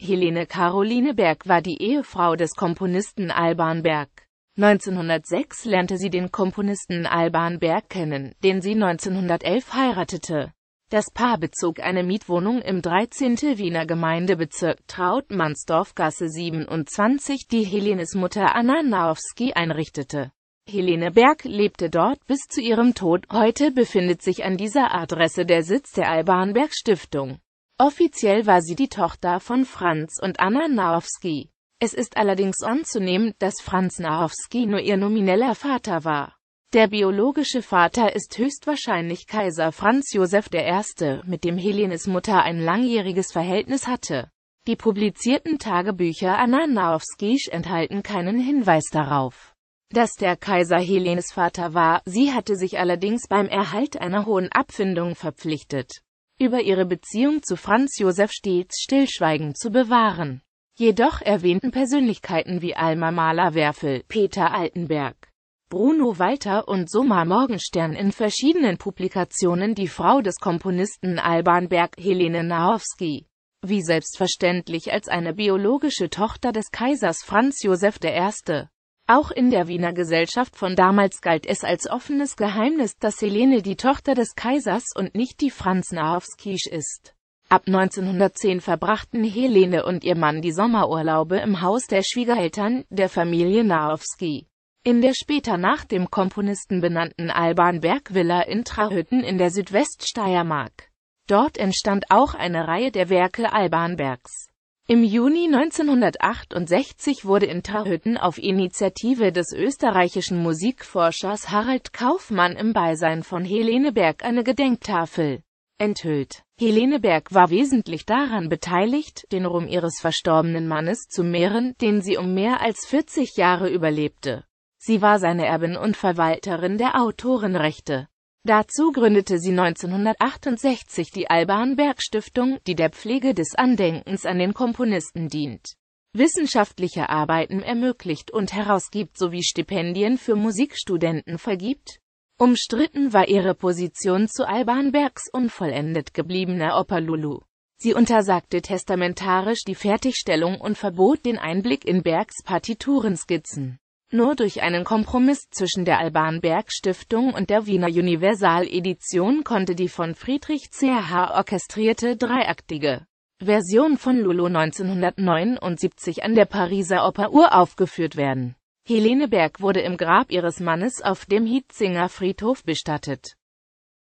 Helene Caroline Berg war die Ehefrau des Komponisten Alban Berg. 1906 lernte sie den Komponisten Alban Berg kennen, den sie 1911 heiratete. Das Paar bezog eine Mietwohnung im 13. Wiener Gemeindebezirk Trautmannsdorfgasse 27, die Helenes Mutter Anna Nawski einrichtete. Helene Berg lebte dort bis zu ihrem Tod. Heute befindet sich an dieser Adresse der Sitz der Alban Berg Stiftung. Offiziell war sie die Tochter von Franz und Anna Naowski. Es ist allerdings anzunehmen, dass Franz Naowski nur ihr nomineller Vater war. Der biologische Vater ist höchstwahrscheinlich Kaiser Franz Josef I., mit dem Helenes Mutter ein langjähriges Verhältnis hatte. Die publizierten Tagebücher Anna Naowskis enthalten keinen Hinweis darauf, dass der Kaiser Helenes Vater war, sie hatte sich allerdings beim Erhalt einer hohen Abfindung verpflichtet über ihre Beziehung zu Franz Josef stets stillschweigend zu bewahren. Jedoch erwähnten Persönlichkeiten wie Alma Mahler-Werfel, Peter Altenberg, Bruno Walter und Soma Morgenstern in verschiedenen Publikationen die Frau des Komponisten Alban Berg, Helene Nahowski, wie selbstverständlich als eine biologische Tochter des Kaisers Franz Josef I. Auch in der Wiener Gesellschaft von damals galt es als offenes Geheimnis, dass Helene die Tochter des Kaisers und nicht die Franz Nahowskisch ist. Ab 1910 verbrachten Helene und ihr Mann die Sommerurlaube im Haus der Schwiegereltern, der Familie Nahowski. In der später nach dem Komponisten benannten Alban Bergvilla in Trahütten in der Südweststeiermark. Dort entstand auch eine Reihe der Werke Alban Bergs. Im Juni 1968 wurde in Tarhütten auf Initiative des österreichischen Musikforschers Harald Kaufmann im Beisein von Helene Berg eine Gedenktafel enthüllt. Helene Berg war wesentlich daran beteiligt, den Ruhm ihres verstorbenen Mannes zu mehren, den sie um mehr als 40 Jahre überlebte. Sie war seine Erbin und Verwalterin der Autorenrechte. Dazu gründete sie 1968 die Alban Berg Stiftung, die der Pflege des Andenkens an den Komponisten dient, wissenschaftliche Arbeiten ermöglicht und herausgibt sowie Stipendien für Musikstudenten vergibt. Umstritten war ihre Position zu Alban Bergs unvollendet gebliebener Oper Lulu. Sie untersagte testamentarisch die Fertigstellung und verbot den Einblick in Bergs Partiturenskizzen. Nur durch einen Kompromiss zwischen der Alban Berg Stiftung und der Wiener Universal-Edition konnte die von Friedrich C.H. orchestrierte dreiaktige Version von Lulu 1979 an der Pariser Oper uraufgeführt werden. Helene Berg wurde im Grab ihres Mannes auf dem Hietzinger Friedhof bestattet